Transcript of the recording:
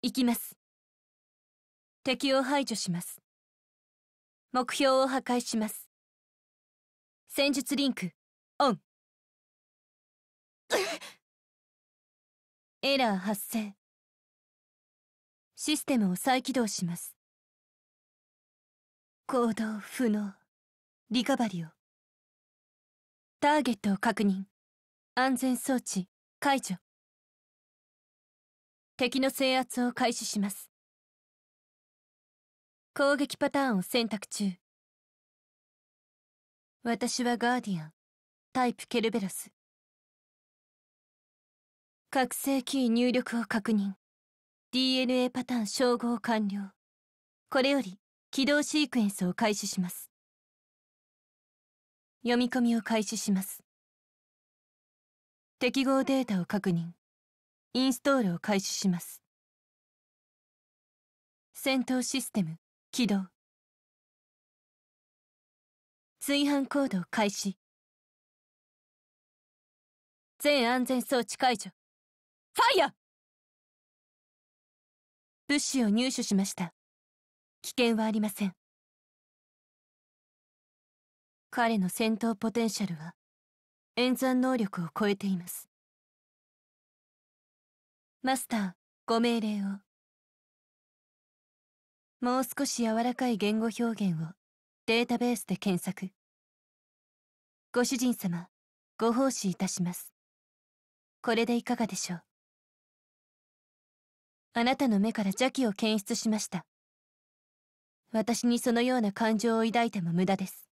行きます敵を排除します目標を破壊します戦術リンクオン エラー発生システムを再起動します行動不能リカバリを。ターゲットを確認安全装置解除敵の制圧を開始します攻撃パターンを選択中私はガーディアンタイプケルベロス覚醒キー入力を確認 DNA パターン照合完了これより起動シークエンスを開始します読み込みを開始します適合データを確認インストールを開始します戦闘システム起動追犯行動開始全安全装置解除ファイヤ物資を入手しました危険はありません彼の戦闘ポテンシャルは演算能力を超えていますマスター、ご命令を。もう少し柔らかい言語表現をデータベースで検索。ご主人様、ご奉仕いたします。これでいかがでしょうあなたの目から邪気を検出しました。私にそのような感情を抱いても無駄です。